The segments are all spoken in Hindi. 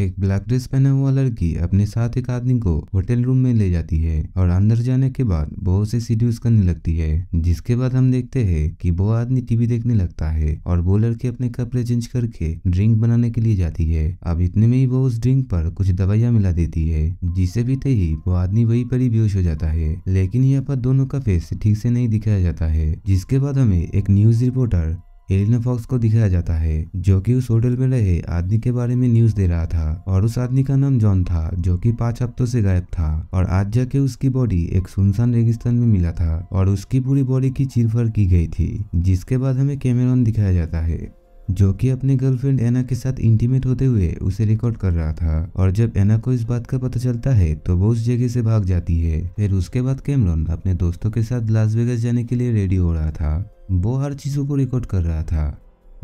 एक ब्लैक ड्रेस पहना हुआ लड़की अपने साथ एक आदमी को होटल रूम में ले जाती है और अंदर जाने के बाद बहुत से सीड्यूस करने लगती है जिसके बाद हम देखते हैं कि वो आदमी टीवी देखने लगता है और वो लड़की अपने कपड़े चेंज करके ड्रिंक बनाने के लिए जाती है अब इतने में ही वो उस ड्रिंक पर कुछ दवाइयाँ मिला देती है जिसे पीते ही वो आदमी वही पर ही बेहोश हो जाता है लेकिन यहाँ पर दोनों का फेस ठीक से नहीं दिखाया जाता है जिसके बाद हमें एक न्यूज रिपोर्टर एलिना फॉक्स को दिखाया जाता है जो कि उस होटल में रहे आदमी के बारे में न्यूज दे रहा था और उस आदमी का नाम जॉन था जो कि पांच हफ्तों से गायब था और आज जाके उसकी बॉडी एक सुनसान रेगिस्तान में मिला था और उसकी पूरी बॉडी की चीरफाड़ की गई थी जिसके बाद हमें कैमरॉन दिखाया जाता है जो कि अपने गर्लफ्रेंड एना के साथ इंटीमेट होते हुए उसे रिकॉर्ड कर रहा था और जब एना को इस बात का पता चलता है तो वो उस जगह से भाग जाती है फिर उसके बाद कैमरॉन अपने दोस्तों के साथ लास वेगस जाने के लिए रेडी हो रहा था वो हर चीज़ों को रिकॉर्ड कर रहा था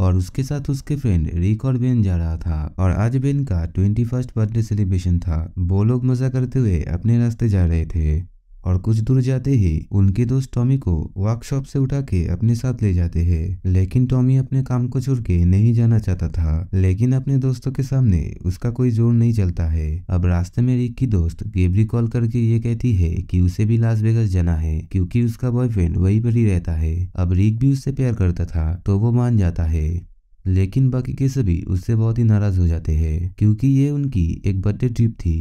और उसके साथ उसके फ्रेंड रिक और बेन जा रहा था और आज बेन का ट्वेंटी फर्स्ट बर्थडे सेलिब्रेशन था वो लोग मजा करते हुए अपने रास्ते जा रहे थे और कुछ दूर जाते ही उनके दोस्त टॉमी को वर्कशॉप से उठा के अपने साथ ले जाते हैं लेकिन टॉमी अपने काम को छोड़ के नहीं जाना चाहता था लेकिन अपने दोस्तों के सामने उसका कोई जोर नहीं चलता है अब रास्ते में रिक की दोस्त गेबरी कॉल करके ये कहती है कि उसे भी लास वेगस जाना है क्योंकि उसका बॉयफ्रेंड वही पर ही रहता है अब रिक भी उससे प्यार करता था तो वो मान जाता है लेकिन बाकी के सभी उससे बहुत ही नाराज हो जाते हैं क्योंकि ये उनकी एक बर्थडे ट्रिप थी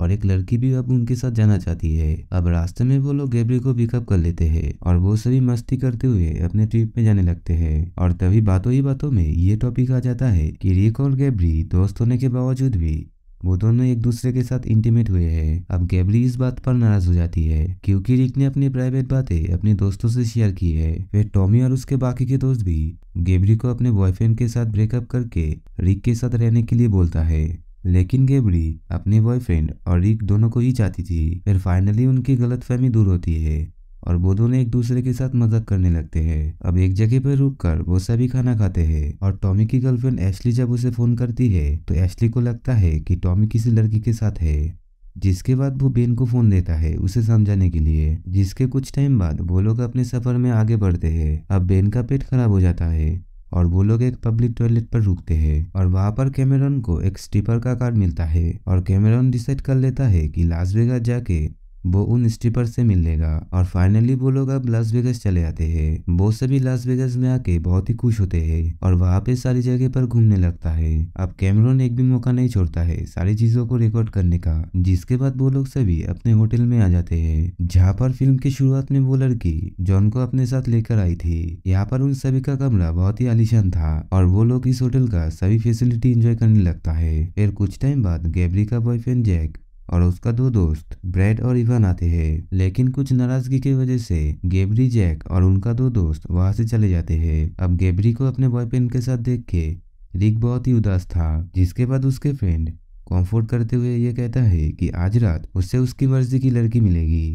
और एक लड़की भी अब उनके साथ जाना चाहती है अब रास्ते में वो लोग गैब्री को पिकअप कर लेते हैं और वो सभी मस्ती करते हुए अपने ट्रिप में जाने लगते हैं और तभी बातों ही बातों में ये टॉपिक आ जाता है कि रिक और गैब्री दोस्त होने के बावजूद भी वो दोनों एक दूसरे के साथ इंटीमेट हुए हैं अब गैबरी इस बात पर नाराज हो जाती है क्योंकि रिक ने अपनी प्राइवेट बातें अपने दोस्तों से शेयर की है फिर टॉमी और उसके बाकी के दोस्त भी गैबरी को अपने बॉयफ्रेंड के साथ ब्रेकअप करके रिक के साथ रहने के लिए बोलता है लेकिन गेबरी अपने बॉयफ्रेंड और रिक दोनों को ही चाहती थी फिर फाइनली उनकी गलतफहमी दूर होती है और वो दोनों एक दूसरे के साथ मजाक करने लगते हैं अब एक जगह पर रुककर वो सभी खाना खाते हैं और टॉमी की गर्लफ्रेंड एशली जब उसे फोन करती है तो एशली को लगता है कि टॉमी किसी लड़की के साथ है जिसके बाद वो बेन को फोन देता है उसे समझाने के लिए जिसके कुछ टाइम बाद वो लोग अपने सफर में आगे बढ़ते हैं अब बेन का पेट खराब हो जाता है और वो लोग एक पब्लिक टॉयलेट पर रुकते हैं और वहाँ पर कैमरन को एक स्टीपर का कार्ड मिलता है और कैमरन डिसाइड कर लेता है कि लास्ट वेगा जाके वो उन स्ट्रिपर से मिल लेगा और फाइनली वो लोग अब लास वेगस चले आते हैं वो सभी लास वेगस में आके बहुत ही खुश होते हैं और वहाँ पे सारी जगह पर घूमने लगता है अब कैमरोन एक भी मौका नहीं छोड़ता है सारी चीजों को रिकॉर्ड करने का जिसके बाद वो लोग सभी अपने होटल में आ जाते हैं जहाँ पर फिल्म की शुरुआत में वो लड़की जॉन को अपने साथ लेकर आई थी यहाँ पर उन सभी का कमरा बहुत ही आलिशान था और वो लोग इस होटल का सभी फैसिलिटी एंजॉय करने लगता है फिर कुछ टाइम बाद गैबरी का बॉयफ्रेंड जैक और उसका दो दोस्त ब्रेड और इवान आते हैं लेकिन कुछ नाराजगी की वजह से गेबरी जैक और उनका दो दोस्त वहां से चले जाते हैं अब गेबरी को अपने बॉयफ्रेंड के साथ देख के रिक बहुत ही उदास था जिसके बाद उसके फ्रेंड कॉम्फोर्ट करते हुए ये कहता है कि आज रात उससे उसकी मर्जी की लड़की मिलेगी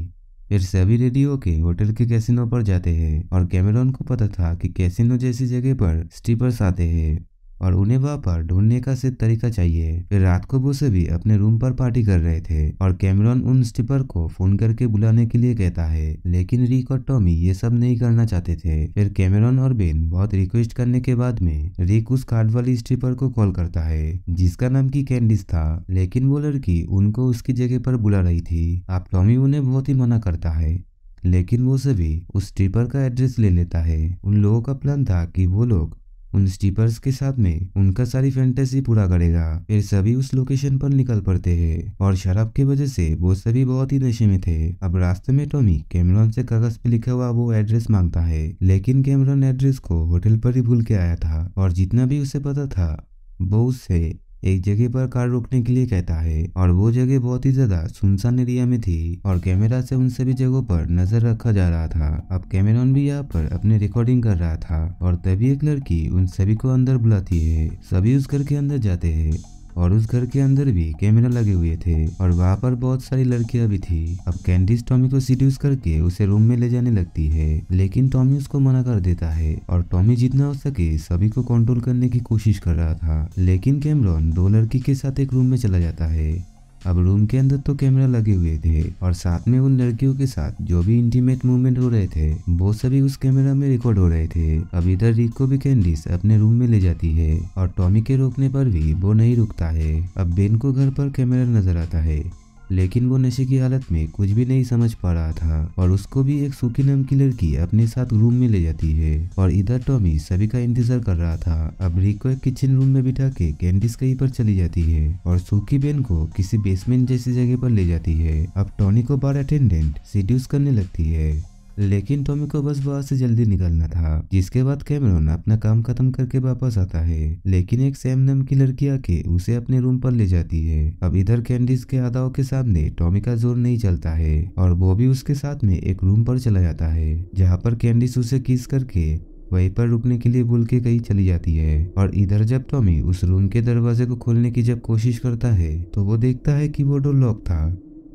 फिर सभी रेडी होके होटल के कैसिनो पर जाते हैं और कैमरॉन को पता था कि कैसिनो जैसी जगह पर स्टीपर्स आते हैं और उन्हें वहाँ पर ढूंढने का सिर्फ तरीका चाहिए फिर रात को वो सभी अपने रूम पर पार्टी कर रहे थे और कैमरॉन उन स्टिपर को फोन करके बुलाने के लिए कहता है लेकिन रिक और टॉमी ये सब नहीं करना चाहते थे फिर कैमरॉन और बेन बहुत रिक्वेस्ट करने के बाद में रिक उस कार्ड वाली स्टिपर को कॉल करता है जिसका नाम की कैंडिस था लेकिन वो लड़की उनको उसकी जगह पर बुला रही थी आप टॉमी उन्हें बहुत ही मना करता है लेकिन वो सभी उस स्ट्रीपर का एड्रेस ले लेता है उन लोगों का प्लान था कि वो लोग उन स्टीपर्स के साथ में उनका सारी फैंटेसी पूरा करेगा फिर सभी उस लोकेशन पर निकल पड़ते हैं और शराब की वजह से वो सभी बहुत ही नशे में थे अब रास्ते में टॉमी कैमरॉन से कागज पे लिखा हुआ वो एड्रेस मांगता है लेकिन कैमरॉन एड्रेस को होटल पर ही भूल के आया था और जितना भी उसे पता था वो उससे एक जगह पर कार रोकने के लिए कहता है और वो जगह बहुत ही ज्यादा सुनसान एरिया में थी और कैमरा से उन सभी जगहों पर नजर रखा जा रहा था अब कैमरॉन भी यहाँ पर अपने रिकॉर्डिंग कर रहा था और तभी एक लड़की उन सभी को अंदर बुलाती है सभी उस घर के अंदर जाते हैं और उस घर के अंदर भी कैमरा लगे हुए थे और वहाँ पर बहुत सारी लड़कियां भी थी अब कैंडिस टॉमी को सीड्यूस करके उसे रूम में ले जाने लगती है लेकिन टॉमी उसको मना कर देता है और टॉमी जितना हो सके सभी को कंट्रोल करने की कोशिश कर रहा था लेकिन कैमरॉन दो लड़की के साथ एक रूम में चला जाता है अब रूम के अंदर तो कैमरा लगे हुए थे और साथ में उन लड़कियों के साथ जो भी इंटीमेट मूवमेंट हो रहे थे वो सभी उस कैमरा में रिकॉर्ड हो रहे थे अब इधर रिक को भी कैंडिस अपने रूम में ले जाती है और टॉमी के रोकने पर भी वो नहीं रुकता है अब बेन को घर पर कैमरा नजर आता है लेकिन वो नशे की हालत में कुछ भी नहीं समझ पा रहा था और उसको भी एक सूखी नाम की लड़की अपने साथ रूम में ले जाती है और इधर टॉमी सभी का इंतजार कर रहा था अब रिक को एक किचन रूम में बिठा के कैंडिस कहीं पर चली जाती है और सूखी बेन को किसी बेसमेंट जैसी जगह पर ले जाती है अब टॉनी को बार अटेंडेंट सीड्यूस करने लगती है लेकिन टॉमी को बस वहां से जल्दी निकलना था जिसके बाद कैमरोन अपना काम खत्म करके वापस आता है लेकिन एक सैम नम की लड़की आके उसे अपने रूम पर ले जाती है अब इधर कैंडिस के अदाओं के सामने टॉमी का जोर नहीं चलता है और वो भी उसके साथ में एक रूम पर चला जाता है जहाँ पर कैंडिस उसे किस करके वहीं पर रुकने के लिए बोल के कहीं चली जाती है और इधर जब टॉमी उस रूम के दरवाजे को खोलने की जब कोशिश करता है तो वो देखता है कि वो डोर लॉक था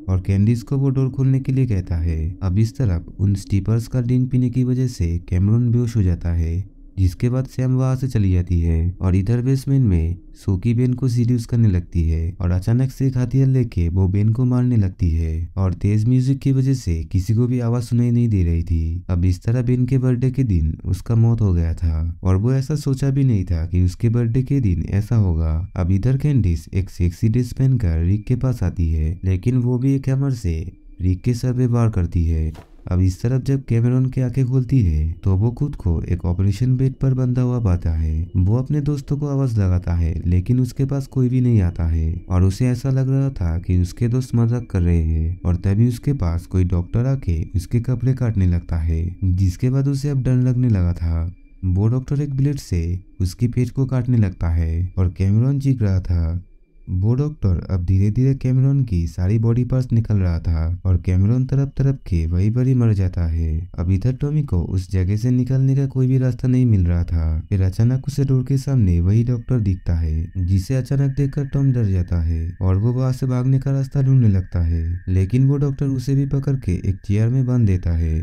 और कैंडिस को वो डोर खोलने के लिए कहता है अब इस तरफ उन स्टीपर्स का ड्रिंक पीने की वजह से कैमरून बेहोश हो जाता है जिसके बाद सैम वहां से चली जाती है और इधर बेसमेन में सोकी बेन को सीरियस करने लगती है और अचानक से एक हथियार लेके वो बेन को मारने लगती है और तेज म्यूजिक की वजह से किसी को भी आवाज सुनाई नहीं दे रही थी अब इस तरह बेन के बर्थडे के दिन उसका मौत हो गया था और वो ऐसा सोचा भी नहीं था कि उसके बर्थडे के दिन ऐसा होगा अब इधर कैंडिस एक सेक्सी ड्रेस पहनकर रिक के पास आती है लेकिन वो भी एक हैमर से रिक के सर पे वार करती है अब इस तरफ जब कैमरॉन की आंखें खोलती है तो वो खुद को एक ऑपरेशन बेड पर बंधा हुआ पाता है वो अपने दोस्तों को आवाज लगाता है लेकिन उसके पास कोई भी नहीं आता है और उसे ऐसा लग रहा था कि उसके दोस्त मजाक कर रहे हैं और तभी उसके पास कोई डॉक्टर आके उसके कपड़े काटने लगता है जिसके बाद उसे अब डर लगने लगा था वो डॉक्टर एक ब्लेड से उसकी पेट को काटने लगता है और कैमरॉन चीख रहा था वो डॉक्टर अब धीरे धीरे कैमरॉन की सारी बॉडी पार्ट निकल रहा था और कैमरॉन तरफ तरफ के वही बड़ी मर जाता है अब इधर टॉमी को उस जगह से निकलने का कोई भी रास्ता नहीं मिल रहा था फिर अचानक उसे डोर के सामने वही डॉक्टर दिखता है जिसे अचानक देखकर टॉम डर जाता है और वो वहां से भागने का रास्ता ढूंढने लगता है लेकिन वो डॉक्टर उसे भी पकड़ के एक चेयर में बांध देता है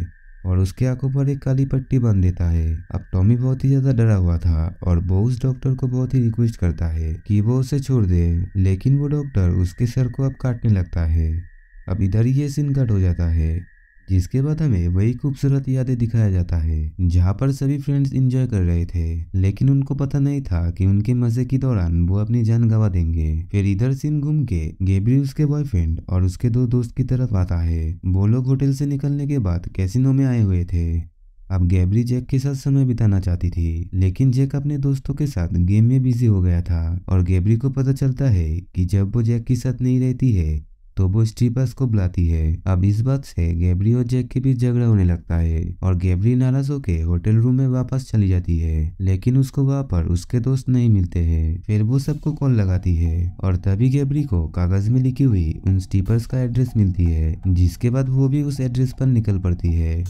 और उसके आंखों पर एक काली पट्टी बांध देता है अब टॉमी बहुत ही ज्यादा डरा हुआ था और वो उस डॉक्टर को बहुत ही रिक्वेस्ट करता है कि वो उसे छोड़ दे लेकिन वो डॉक्टर उसके सर को अब काटने लगता है अब इधर ये सीन कट हो जाता है जिसके बाद हमें वही खूबसूरत यादें दिखाया जाता है जहाँ पर सभी फ्रेंड्स इंजॉय कर रहे थे लेकिन उनको पता नहीं था कि उनके मजे के दौरान वो अपनी जान गवा देंगे फिर इधर सिम घूम के गेबरी उसके बॉयफ्रेंड और उसके दो दोस्त की तरफ आता है वो लोग होटल से निकलने के बाद कैसिनो में आए हुए थे अब गैबरी जैक के साथ समय बिताना चाहती थी लेकिन जैक अपने दोस्तों के साथ गेम में बिजी हो गया था और गैबरी को पता चलता है कि जब वो जैक के साथ नहीं रहती है तो वो स्टीपस को बुलाती है अब इस बात से गैबरी और जैक के बीच झगड़ा होने लगता है और गैबरी नाराज होकर होटल रूम में वापस चली जाती है लेकिन उसको वहाँ पर उसके दोस्त नहीं मिलते हैं फिर वो सबको कॉल लगाती है और तभी गैबरी को कागज में लिखी हुई उन स्टीपर्स का एड्रेस मिलती है जिसके बाद वो भी उस एड्रेस पर निकल पड़ती है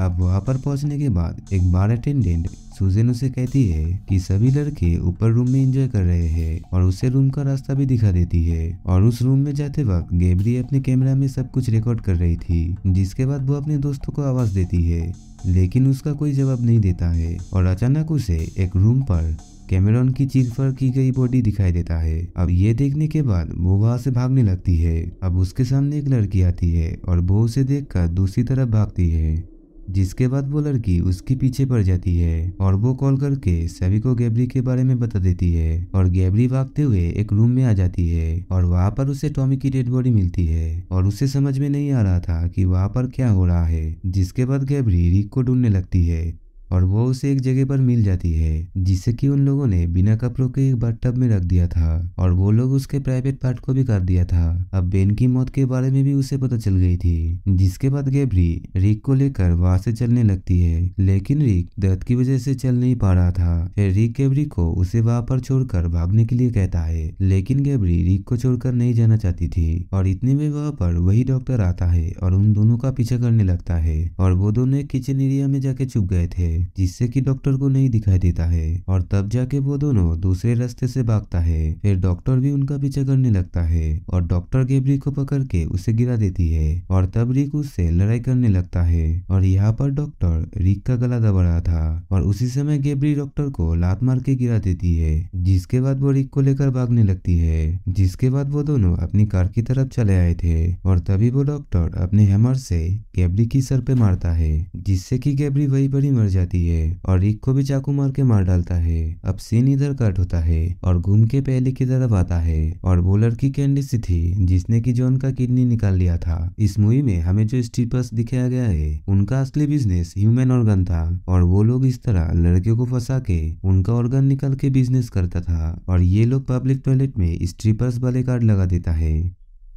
अब वहाँ पर पहुँचने के बाद एक बार अटेंडेंट सुजेन उसे कहती है कि सभी लड़के ऊपर रूम में एंजॉय कर रहे हैं और उसे रूम का रास्ता भी दिखा देती है और उस रूम में जाते वक्त गेबरी अपने कैमरा में सब कुछ रिकॉर्ड कर रही थी जिसके बाद वो अपने दोस्तों को आवाज देती है लेकिन उसका कोई जवाब नहीं देता है और अचानक उसे एक रूम पर कैमरॉन की चिरफर की गई बॉडी दिखाई देता है अब ये देखने के बाद वो वहां से भागने लगती है अब उसके सामने एक लड़की आती है और वो उसे देखकर दूसरी तरफ भागती है जिसके बाद वो लड़की उसके पीछे पड़ जाती है और वो कॉल करके सभी को गैबरी के बारे में बता देती है और गैबरी भागते हुए एक रूम में आ जाती है और वहाँ पर उसे टॉमी की डेड बॉडी मिलती है और उसे समझ में नहीं आ रहा था कि वहाँ पर क्या हो रहा है जिसके बाद गैबरी रिक को ढूंढने लगती है और वो उसे एक जगह पर मिल जाती है जिसे कि उन लोगों ने बिना कपड़ों के एक टब में रख दिया था और वो लोग उसके प्राइवेट पार्ट को भी कर दिया था अब बेन की मौत के बारे में भी उसे पता चल गई थी जिसके बाद गैबरी रिक को लेकर वहां से चलने लगती है लेकिन रिक दर्द की वजह से चल नहीं पा रहा था फिर रिक गेबरी को उसे वहां पर छोड़कर भागने के लिए कहता है लेकिन गैबरी रिक को छोड़कर नहीं जाना चाहती थी और इतने में वहां पर वही डॉक्टर आता है और उन दोनों का पीछा करने लगता है और वो दोनों एक किचन एरिया में जाके चुप गए थे जिससे कि डॉक्टर को नहीं दिखाई देता है और तब जाके वो दोनों दूसरे रास्ते से भागता है फिर डॉक्टर भी उनका पीछा करने लगता है और डॉक्टर गेबरी को पकड़ के उसे गिरा देती है और तब रिक उससे लड़ाई करने लगता है और यहाँ पर डॉक्टर रिक का गला दबा रहा था और उसी समय गेबरी डॉक्टर को लात मार के गिरा देती है जिसके बाद वो रिक को लेकर भागने लगती है जिसके बाद वो दोनों अपनी कार की तरफ चले आए थे और तभी वो डॉक्टर अपने हैमर से गेबरी की सर पे मारता है जिससे कि गेबरी वहीं पर ही मर जाती जाती है और रिक को भी चाकू मार के मार डालता है अब सीन इधर कट होता है और घूम के पहले की तरफ आता है और वो लड़की कैंडिस थी जिसने की जॉन का किडनी निकाल लिया था इस मूवी में हमें जो स्टीपर्स दिखाया गया है उनका असली बिजनेस ह्यूमन ऑर्गन था और वो लोग इस तरह लड़के को फंसा के उनका ऑर्गन निकाल के बिजनेस करता था और ये लोग पब्लिक टॉयलेट में स्ट्रीपर्स वाले कार्ड लगा देता है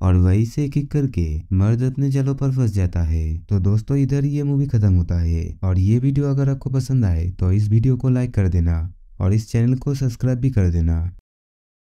और वही से एक एक करके मर्द अपने जलों पर फंस जाता है तो दोस्तों इधर ये मूवी खत्म होता है और ये वीडियो अगर आपको पसंद आए तो इस वीडियो को लाइक कर देना और इस चैनल को सब्सक्राइब भी कर देना